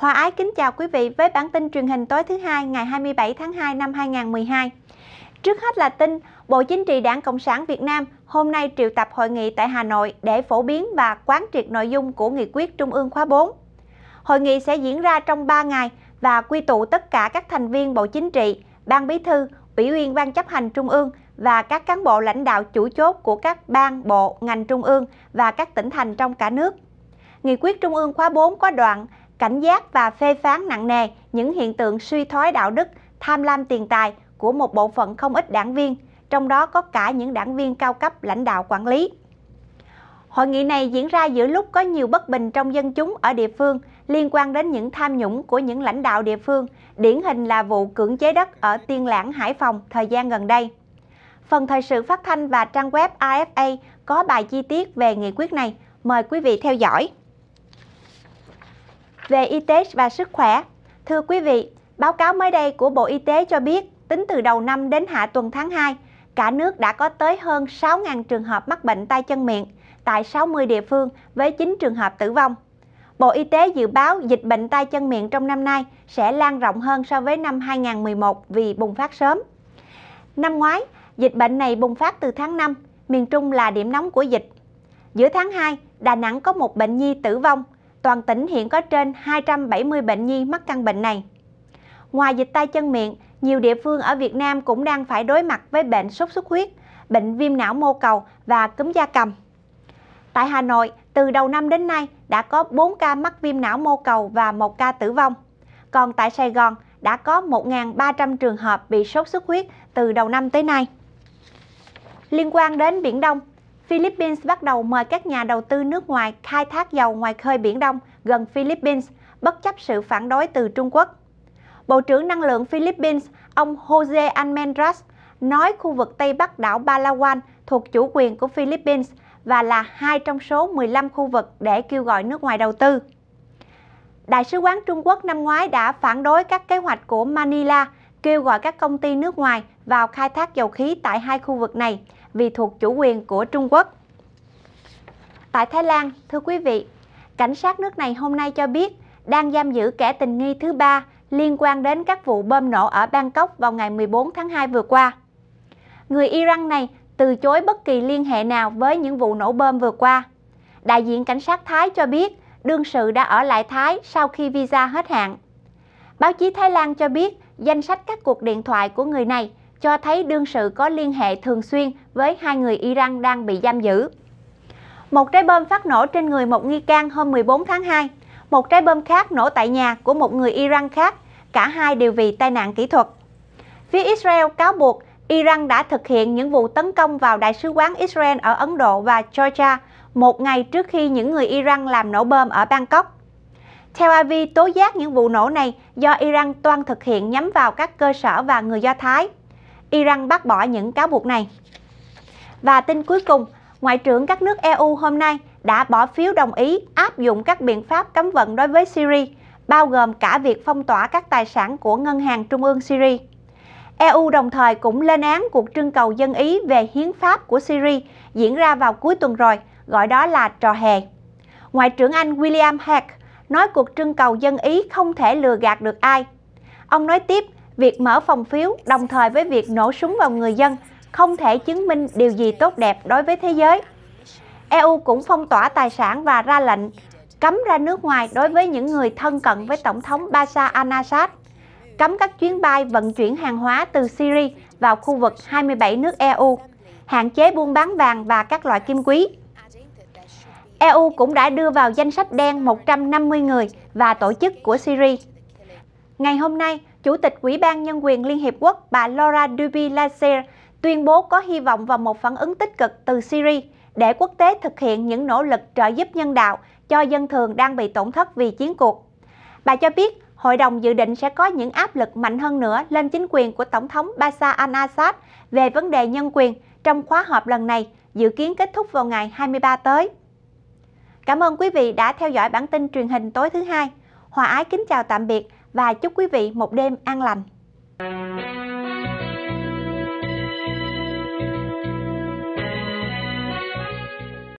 Hòa Ái kính chào quý vị với bản tin truyền hình tối thứ hai ngày 27 tháng 2 năm 2012. Trước hết là tin Bộ Chính trị Đảng Cộng sản Việt Nam hôm nay triệu tập hội nghị tại Hà Nội để phổ biến và quán triệt nội dung của nghị quyết Trung ương khóa 4. Hội nghị sẽ diễn ra trong 3 ngày và quy tụ tất cả các thành viên Bộ Chính trị, Ban Bí thư, Ủy viên Ban chấp hành Trung ương và các cán bộ lãnh đạo chủ chốt của các ban, bộ, ngành trung ương và các tỉnh thành trong cả nước. Nghị quyết Trung ương khóa 4 có đoạn cảnh giác và phê phán nặng nề những hiện tượng suy thoái đạo đức, tham lam tiền tài của một bộ phận không ít đảng viên, trong đó có cả những đảng viên cao cấp lãnh đạo quản lý. Hội nghị này diễn ra giữa lúc có nhiều bất bình trong dân chúng ở địa phương liên quan đến những tham nhũng của những lãnh đạo địa phương, điển hình là vụ cưỡng chế đất ở Tiên Lãng, Hải Phòng thời gian gần đây. Phần thời sự phát thanh và trang web AFA có bài chi tiết về nghị quyết này. Mời quý vị theo dõi về y tế và sức khỏe. Thưa quý vị, báo cáo mới đây của Bộ Y tế cho biết, tính từ đầu năm đến hạ tuần tháng 2, cả nước đã có tới hơn 6.000 trường hợp mắc bệnh tay chân miệng tại 60 địa phương với 9 trường hợp tử vong. Bộ Y tế dự báo dịch bệnh tay chân miệng trong năm nay sẽ lan rộng hơn so với năm 2011 vì bùng phát sớm. Năm ngoái, dịch bệnh này bùng phát từ tháng 5, miền Trung là điểm nóng của dịch. Giữa tháng 2, Đà Nẵng có một bệnh nhi tử vong toàn tỉnh hiện có trên 270 bệnh nhi mắc căn bệnh này. Ngoài dịch tay chân miệng, nhiều địa phương ở Việt Nam cũng đang phải đối mặt với bệnh sốt xuất huyết, bệnh viêm não mô cầu và cúm da cầm. Tại Hà Nội, từ đầu năm đến nay đã có 4 ca mắc viêm não mô cầu và 1 ca tử vong. Còn tại Sài Gòn đã có 1.300 trường hợp bị sốt xuất huyết từ đầu năm tới nay. Liên quan đến Biển Đông, Philippines bắt đầu mời các nhà đầu tư nước ngoài khai thác dầu ngoài khơi Biển Đông gần Philippines, bất chấp sự phản đối từ Trung Quốc. Bộ trưởng Năng lượng Philippines, ông Jose Almendras, nói khu vực Tây Bắc đảo Palawan thuộc chủ quyền của Philippines và là hai trong số 15 khu vực để kêu gọi nước ngoài đầu tư. Đại sứ quán Trung Quốc năm ngoái đã phản đối các kế hoạch của Manila kêu gọi các công ty nước ngoài vào khai thác dầu khí tại hai khu vực này, vì thuộc chủ quyền của Trung Quốc. Tại Thái Lan, thưa quý vị, cảnh sát nước này hôm nay cho biết đang giam giữ kẻ tình nghi thứ ba liên quan đến các vụ bom nổ ở Bangkok vào ngày 14 tháng 2 vừa qua. Người Iran này từ chối bất kỳ liên hệ nào với những vụ nổ bom vừa qua. Đại diện cảnh sát Thái cho biết đương sự đã ở lại Thái sau khi visa hết hạn. Báo chí Thái Lan cho biết danh sách các cuộc điện thoại của người này cho thấy đương sự có liên hệ thường xuyên với hai người Iran đang bị giam giữ. Một trái bom phát nổ trên người một nghi can hôm 14 tháng 2, một trái bom khác nổ tại nhà của một người Iran khác, cả hai đều vì tai nạn kỹ thuật. Phía Israel cáo buộc Iran đã thực hiện những vụ tấn công vào đại sứ quán Israel ở Ấn Độ và Georgia một ngày trước khi những người Iran làm nổ bom ở Bangkok. Theo Aviv tố giác những vụ nổ này do Iran toan thực hiện nhắm vào các cơ sở và người Do Thái. Iran bác bỏ những cáo buộc này. Và tin cuối cùng, Ngoại trưởng các nước EU hôm nay đã bỏ phiếu đồng ý áp dụng các biện pháp cấm vận đối với Syria, bao gồm cả việc phong tỏa các tài sản của Ngân hàng Trung ương Syria. EU đồng thời cũng lên án cuộc trưng cầu dân ý về hiến pháp của Syria diễn ra vào cuối tuần rồi, gọi đó là trò hề. Ngoại trưởng Anh William Hague nói cuộc trưng cầu dân ý không thể lừa gạt được ai. Ông nói tiếp, việc mở phòng phiếu đồng thời với việc nổ súng vào người dân không thể chứng minh điều gì tốt đẹp đối với thế giới. EU cũng phong tỏa tài sản và ra lệnh cấm ra nước ngoài đối với những người thân cận với Tổng thống Bashar al-Assad, cấm các chuyến bay vận chuyển hàng hóa từ Syria vào khu vực 27 nước EU, hạn chế buôn bán vàng và các loại kim quý. EU cũng đã đưa vào danh sách đen 150 người và tổ chức của Syria. Ngày hôm nay, Chủ tịch Ủy ban Nhân quyền Liên Hiệp Quốc bà Laura Duby tuyên bố có hy vọng vào một phản ứng tích cực từ Syria để quốc tế thực hiện những nỗ lực trợ giúp nhân đạo cho dân thường đang bị tổn thất vì chiến cuộc. Bà cho biết hội đồng dự định sẽ có những áp lực mạnh hơn nữa lên chính quyền của Tổng thống Bashar al-Assad về vấn đề nhân quyền trong khóa họp lần này dự kiến kết thúc vào ngày 23 tới. Cảm ơn quý vị đã theo dõi bản tin truyền hình tối thứ hai. Hòa ái kính chào tạm biệt và chúc quý vị một đêm an lành.